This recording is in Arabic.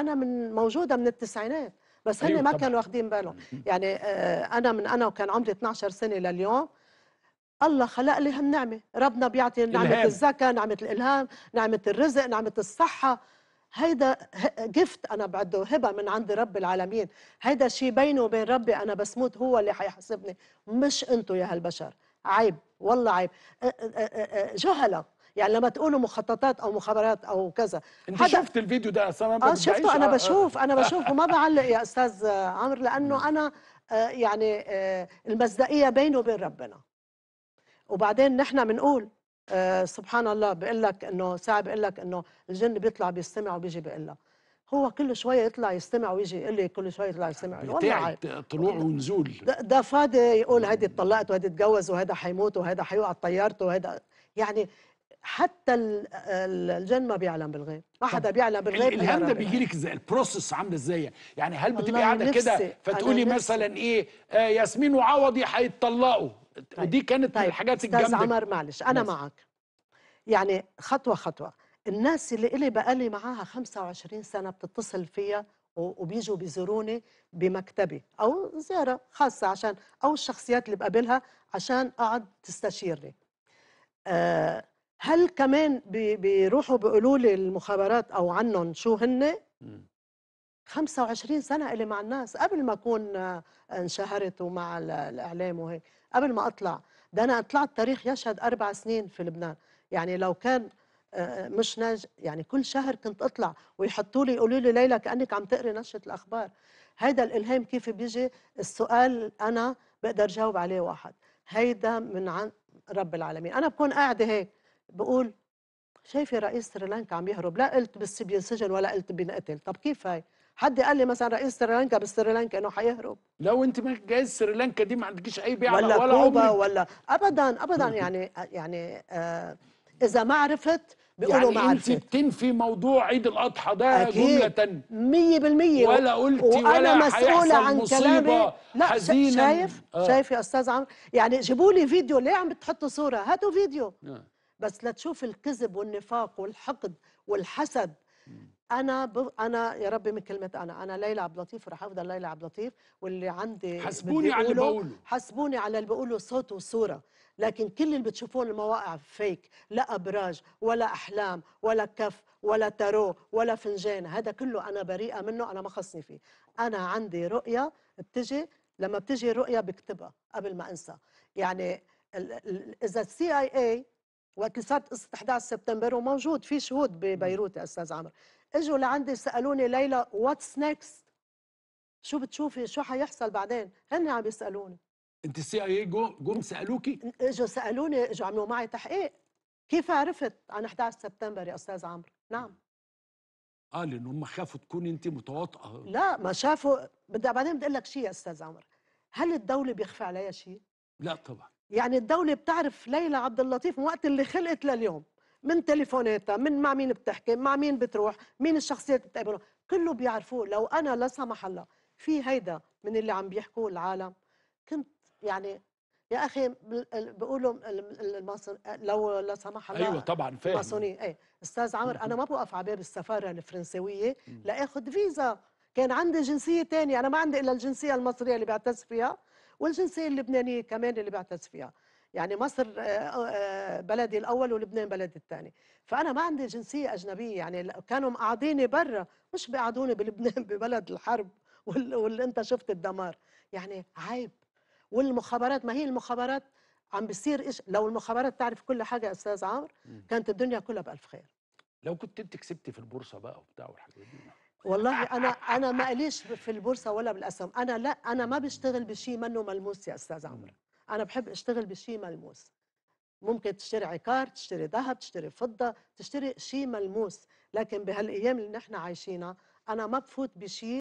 انا من موجوده من التسعينات بس هن أيوة ما كانوا واخدين بالهم يعني آه، انا من انا وكان عمري 12 سنه لليوم الله خلق لي هالنعمه ربنا بيعطي نعمه الزكاه نعمه الالهام نعمه الرزق نعمه الصحه هيدا جفت انا بعده هبه من عند رب العالمين هيدا شيء بيني وبين ربي انا بسموت هو اللي حيحاسبني مش انتم يا هالبشر عيب والله عيب آه، آه، جهله يعني لما تقولوا مخططات او مخابرات او كذا انت حدا... شفت الفيديو ده اصلا آه، انا اه شفته آه. انا بشوف انا بشوف وما بعلق يا استاذ عمرو لانه نعم. انا آه، يعني المصداقيه بينه وبين ربنا وبعدين نحن بنقول سبحان الله بقول لك انه ساعه بقول لك انه الجن بيطلع بيستمع وبيجي بيقول لك هو كل شويه يطلع يستمع ويجي يقول لي كل شويه يطلع يستمع والله طلوع ونزول ده فاضي يقول هيدي اتطلقت وهيدي اتجوز وهذا حيموت وهذا حيوقع طيارته وهذا يعني حتى الجن ما بيعلم بالغيب ما حدا بيعلم بالغيب الهم ده بيجي لك ازاي البروسس عامله ازاي يعني هل بتبقي قاعده كده فتقولي مثلا ايه آه ياسمين وعوضي هيتطلقوا طيب. ودي كانت طيب. من الحاجات الجامده استاذ عمر معلش انا ناس. معك يعني خطوه خطوه الناس اللي إلي بقالي معاها 25 سنه بتتصل فيا وبيجوا بيزوروني بمكتبي او زياره خاصه عشان او الشخصيات اللي بقابلها عشان اقعد تستشيرني آه هل كمان بيروحوا بيقولوا لي المخابرات او عنهم شو هن؟ 25 سنه الي مع الناس قبل ما اكون آه، انشهرت ومع الاعلام وهيك قبل ما اطلع ده انا طلعت تاريخ يشهد اربع سنين في لبنان يعني لو كان آه، آه، مش ناج يعني كل شهر كنت اطلع ويحطوا لي يقولوا لي ليلى كانك عم تقري نشره الاخبار هيدا الالهام كيف بيجي السؤال انا بقدر جاوب عليه واحد هيدا من عن رب العالمين انا بكون قاعده هيك بقول شايفه رئيس سريلانكا عم يهرب لا قلت بس بينسجن ولا قلت بينقتل طب كيف هاي حد قال لي مثلا رئيس سريلانكا بالسريلانكا انه حيهرب لو انت ما جايز سريلانكا دي ما عندكيش اي بيع ولا ولا كوبا ولا ابدا ابدا يعني يعني آه اذا ما عرفت بيقولوا يعني ما عرفت انت بتنفي موضوع عيد الاضحى ده جمله 100% ولا قلتي ولا مسؤوله عن كلامي لا حزيناً. شايف آه. شايف يا استاذ عمرو يعني جيبوا لي فيديو ليه عم بتحطوا صوره هاتوا فيديو آه. بس لتشوف الكذب والنفاق والحقد والحسد انا ب... انا يا ربي من كلمه انا انا ليلى عبد اللطيف راح افضل ليلى عبد اللطيف واللي عندي حسبوني على اللي بقوله حسبوني على اللي بقوله صوت وصوره لكن كل اللي بتشوفون المواقع فيك لا ابراج ولا احلام ولا كف ولا تارو ولا فنجان هذا كله انا بريئه منه انا ما خصني فيه انا عندي رؤيه بتجي لما بتجي رؤيه بكتبها قبل ما انسى يعني اذا السي اي اي وقت صارت قصه 11 سبتمبر وموجود في شهود ببيروت يا استاذ عمرو اجوا لعندي سالوني ليلى واتس نيكست شو بتشوفي شو حيحصل بعدين هن عم يسالوني انت السي اي إيه جم سالوكي اجوا سالوني اجوا عملوا معي تحقيق كيف عرفت عن 11 سبتمبر يا استاذ عمرو نعم اه لان هم خافوا تكون انت متواطئه لا ما شافوا بدي بعدين بدي اقول لك شيء يا استاذ عمرو هل الدوله بيخفى عليها شيء لا طبعا يعني الدولة بتعرف ليلى عبد اللطيف من وقت اللي خلقت لليوم من تليفوناتها من مع مين بتحكي مع مين بتروح مين الشخصيات اللي بتقابلها كله بيعرفوه لو أنا لا سمح الله في هيدا من اللي عم بيحكوه العالم كنت يعني يا اخي بيقولوا الماسون لو لا سمح الله ايوه طبعا فاهم ماسوني اي استاذ عمر انا ما بوقف على باب السفاره الفرنسويه لاخذ فيزا كان عندي جنسيه ثانيه انا ما عندي الا الجنسيه المصريه اللي بعتز فيها والجنسيه اللبنانيه كمان اللي بعتز فيها يعني مصر آه، آه، آه، بلدي الاول ولبنان بلدي الثاني فانا ما عندي جنسيه اجنبيه يعني كانوا مقعديني برا مش بيقعدوني بلبنان ببلد الحرب واللي انت شفت الدمار يعني عيب والمخابرات ما هي المخابرات عم بيصير إش... لو المخابرات تعرف كل حاجه استاذ عمرو كانت الدنيا كلها بالف خير لو كنت انت كسبتي في البورصه بقى وبتاع والحاجات دي والله انا انا ماليش في البورصه ولا بالاسهم انا لا انا ما بشتغل بشيء منه ملموس يا استاذ عمرو انا بحب اشتغل بشيء ملموس ممكن تشتري عقار تشتري ذهب تشتري فضه تشتري شيء ملموس لكن بهالايام اللي نحن عايشينها انا ما بفوت بشيء